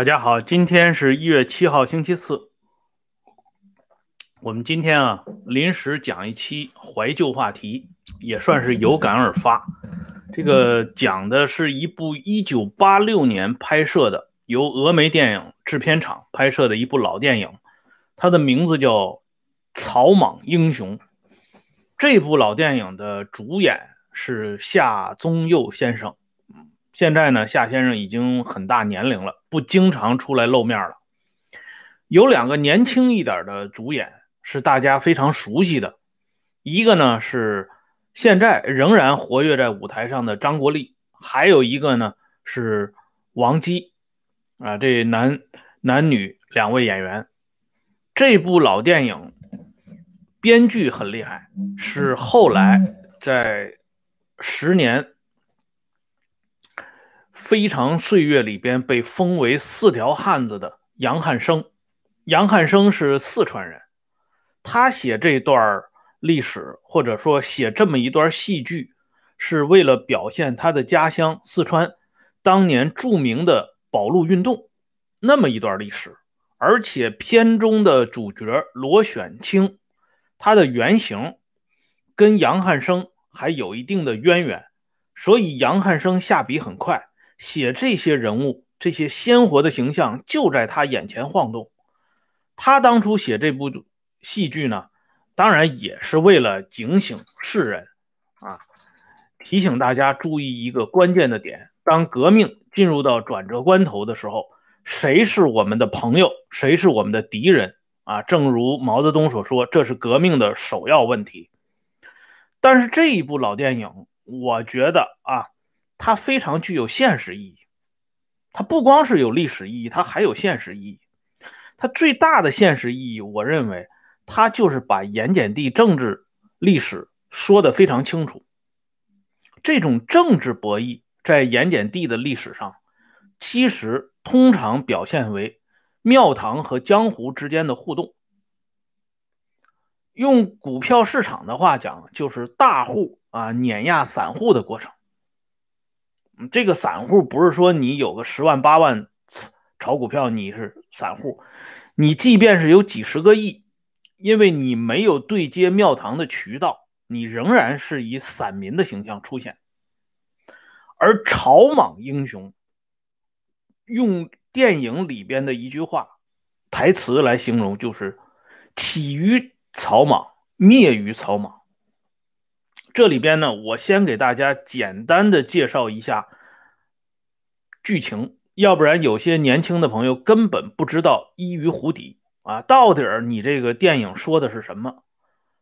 大家好，今天是一月七号，星期四。我们今天啊，临时讲一期怀旧话题，也算是有感而发。这个讲的是一部一九八六年拍摄的，由峨眉电影制片厂拍摄的一部老电影，它的名字叫《草莽英雄》。这部老电影的主演是夏宗佑先生。现在呢，夏先生已经很大年龄了，不经常出来露面了。有两个年轻一点的主演是大家非常熟悉的，一个呢是现在仍然活跃在舞台上的张国立，还有一个呢是王姬。啊，这男男女两位演员，这部老电影编剧很厉害，是后来在十年。非常岁月里边被封为四条汉子的杨汉生，杨汉生是四川人，他写这段历史或者说写这么一段戏剧，是为了表现他的家乡四川当年著名的保路运动那么一段历史，而且片中的主角罗选清，他的原型跟杨汉生还有一定的渊源，所以杨汉生下笔很快。写这些人物，这些鲜活的形象就在他眼前晃动。他当初写这部戏剧呢，当然也是为了警醒世人啊，提醒大家注意一个关键的点：当革命进入到转折关头的时候，谁是我们的朋友，谁是我们的敌人啊？正如毛泽东所说，这是革命的首要问题。但是这一部老电影，我觉得啊。它非常具有现实意义，它不光是有历史意义，它还有现实意义。它最大的现实意义，我认为，它就是把盐碱地政治历史说得非常清楚。这种政治博弈在盐碱地的历史上，其实通常表现为庙堂和江湖之间的互动。用股票市场的话讲，就是大户啊碾压散户的过程。这个散户不是说你有个十万八万炒股票你是散户，你即便是有几十个亿，因为你没有对接庙堂的渠道，你仍然是以散民的形象出现。而草莽英雄，用电影里边的一句话台词来形容，就是起于草莽，灭于草莽。这里边呢，我先给大家简单的介绍一下剧情，要不然有些年轻的朋友根本不知道《一鱼湖底》啊，到底你这个电影说的是什么。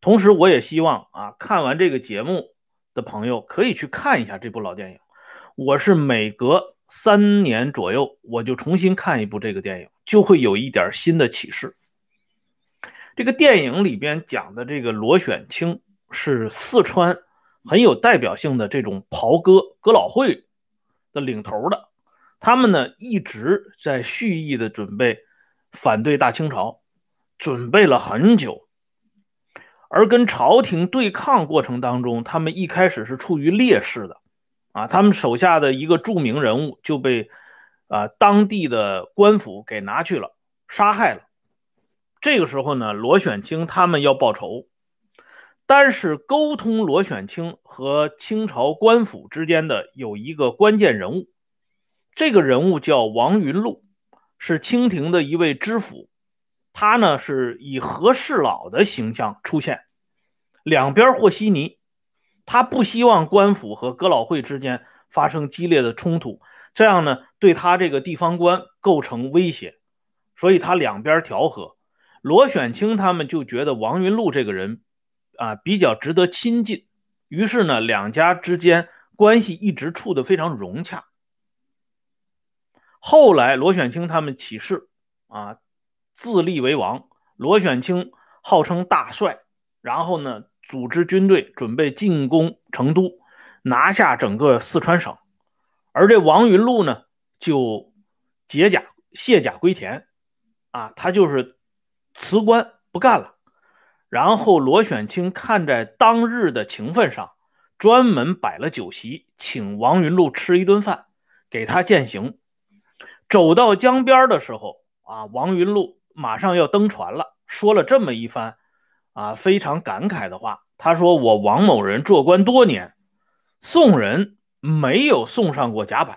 同时，我也希望啊，看完这个节目的朋友可以去看一下这部老电影。我是每隔三年左右，我就重新看一部这个电影，就会有一点新的启示。这个电影里边讲的这个螺旋青。是四川很有代表性的这种袍哥哥老会的领头的，他们呢一直在蓄意的准备反对大清朝，准备了很久。而跟朝廷对抗过程当中，他们一开始是处于劣势的，啊，他们手下的一个著名人物就被啊当地的官府给拿去了，杀害了。这个时候呢，罗选卿他们要报仇。但是沟通罗选卿和清朝官府之间的有一个关键人物，这个人物叫王云禄，是清廷的一位知府，他呢是以和事佬的形象出现，两边和稀泥，他不希望官府和哥老会之间发生激烈的冲突，这样呢对他这个地方官构成威胁，所以他两边调和，罗选卿他们就觉得王云禄这个人。啊，比较值得亲近，于是呢，两家之间关系一直处得非常融洽。后来，罗选清他们起事，啊，自立为王。罗选清号称大帅，然后呢，组织军队准备进攻成都，拿下整个四川省。而这王云禄呢，就解甲卸甲归田，啊，他就是辞官不干了。然后罗选卿看在当日的情分上，专门摆了酒席，请王云禄吃一顿饭，给他践行。走到江边的时候，啊，王云禄马上要登船了，说了这么一番，啊，非常感慨的话。他说：“我王某人做官多年，送人没有送上过甲板，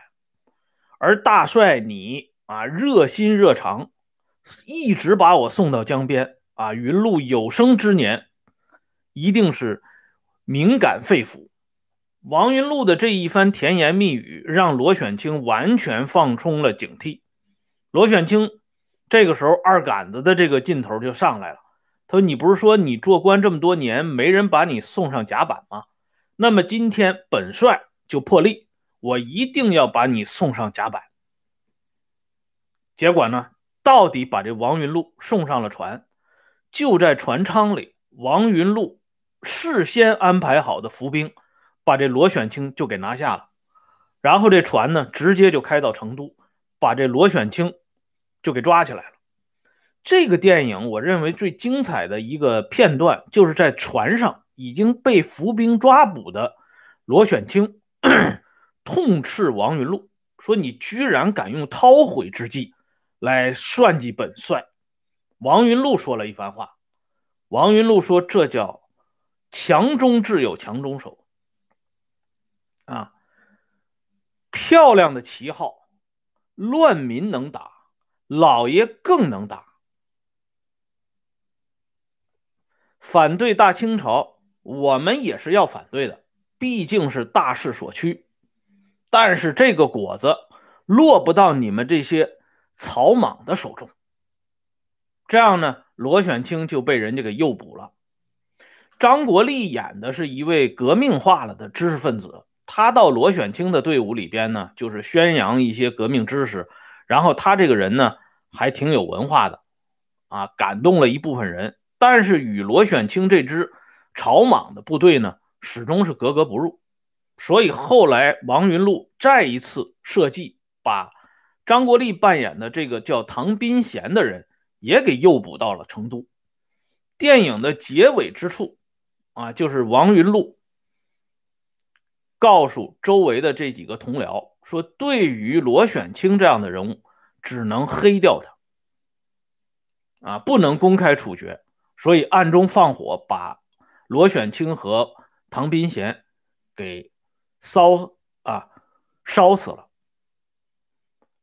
而大帅你啊，热心热肠，一直把我送到江边。”啊，云露有生之年，一定是敏感肺腑。王云露的这一番甜言蜜语，让罗选清完全放松了警惕。罗选清这个时候二杆子的这个劲头就上来了，他说：“你不是说你做官这么多年，没人把你送上甲板吗？那么今天本帅就破例，我一定要把你送上甲板。”结果呢，到底把这王云露送上了船。就在船舱里，王云禄事先安排好的伏兵，把这罗选卿就给拿下了。然后这船呢，直接就开到成都，把这罗选卿就给抓起来了。这个电影，我认为最精彩的一个片段，就是在船上已经被伏兵抓捕的罗选卿，痛斥王云禄，说：“你居然敢用韬晦之计来算计本帅！”王云禄说了一番话。王云禄说：“这叫强中自有强中手，啊，漂亮的旗号，乱民能打，老爷更能打。反对大清朝，我们也是要反对的，毕竟是大势所趋。但是这个果子落不到你们这些草莽的手中。”这样呢，罗选卿就被人家给诱捕了。张国立演的是一位革命化了的知识分子，他到罗选卿的队伍里边呢，就是宣扬一些革命知识。然后他这个人呢，还挺有文化的，啊，感动了一部分人。但是与罗选卿这支草莽的部队呢，始终是格格不入。所以后来王云禄再一次设计，把张国立扮演的这个叫唐斌贤的人。也给诱捕到了成都。电影的结尾之处，啊，就是王云禄告诉周围的这几个同僚说：“对于罗选清这样的人物，只能黑掉他，啊，不能公开处决，所以暗中放火把罗选清和唐斌贤给烧啊烧死了。”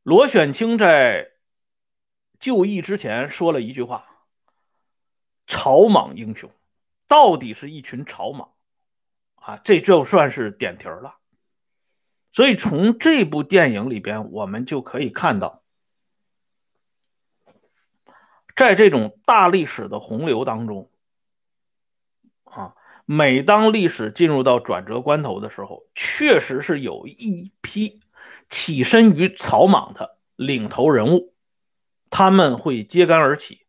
罗选清在。就义之前说了一句话：“草莽英雄，到底是一群草莽啊！”这就算是点题了。所以从这部电影里边，我们就可以看到，在这种大历史的洪流当中，啊，每当历史进入到转折关头的时候，确实是有一批起身于草莽的领头人物。他们会揭竿而起，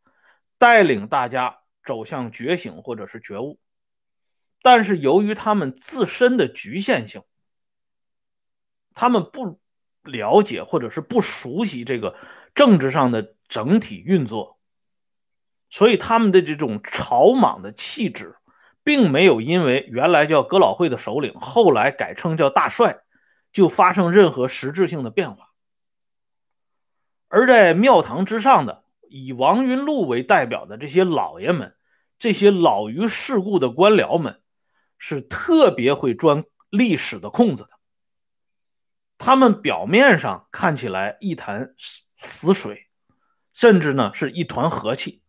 带领大家走向觉醒或者是觉悟。但是由于他们自身的局限性，他们不了解或者是不熟悉这个政治上的整体运作，所以他们的这种草莽的气质，并没有因为原来叫哥老会的首领，后来改称叫大帅，就发生任何实质性的变化。而在庙堂之上的，以王云禄为代表的这些老爷们，这些老于世故的官僚们，是特别会钻历史的空子的。他们表面上看起来一潭死水，甚至呢是一团和气，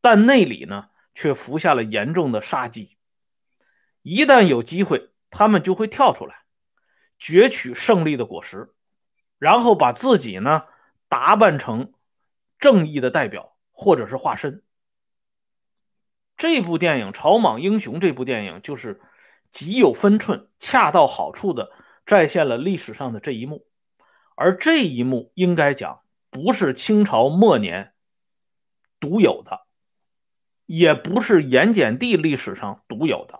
但内里呢却服下了严重的杀机。一旦有机会，他们就会跳出来，攫取胜利的果实，然后把自己呢。打扮成正义的代表或者是化身。这部电影《草莽英雄》，这部电影就是极有分寸、恰到好处的再现了历史上的这一幕。而这一幕应该讲，不是清朝末年独有的，也不是盐碱地历史上独有的，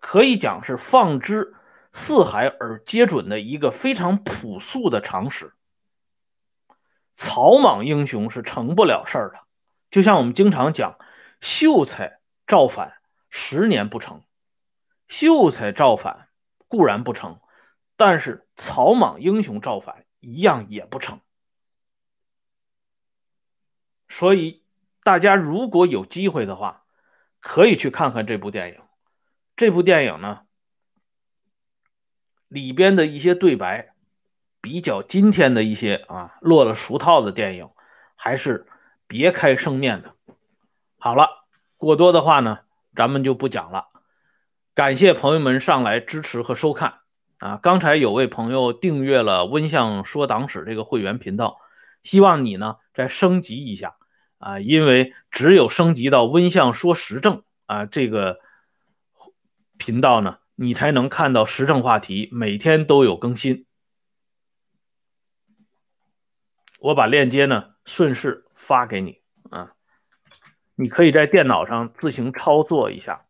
可以讲是放之四海而皆准的一个非常朴素的常识。草莽英雄是成不了事儿的，就像我们经常讲，秀才造反十年不成，秀才造反固然不成，但是草莽英雄造反一样也不成。所以大家如果有机会的话，可以去看看这部电影。这部电影呢，里边的一些对白。比较今天的一些啊，落了俗套的电影，还是别开生面的。好了，过多的话呢，咱们就不讲了。感谢朋友们上来支持和收看啊！刚才有位朋友订阅了温相说党史这个会员频道，希望你呢再升级一下啊，因为只有升级到温相说时政啊这个频道呢，你才能看到时政话题，每天都有更新。我把链接呢，顺势发给你，啊，你可以在电脑上自行操作一下。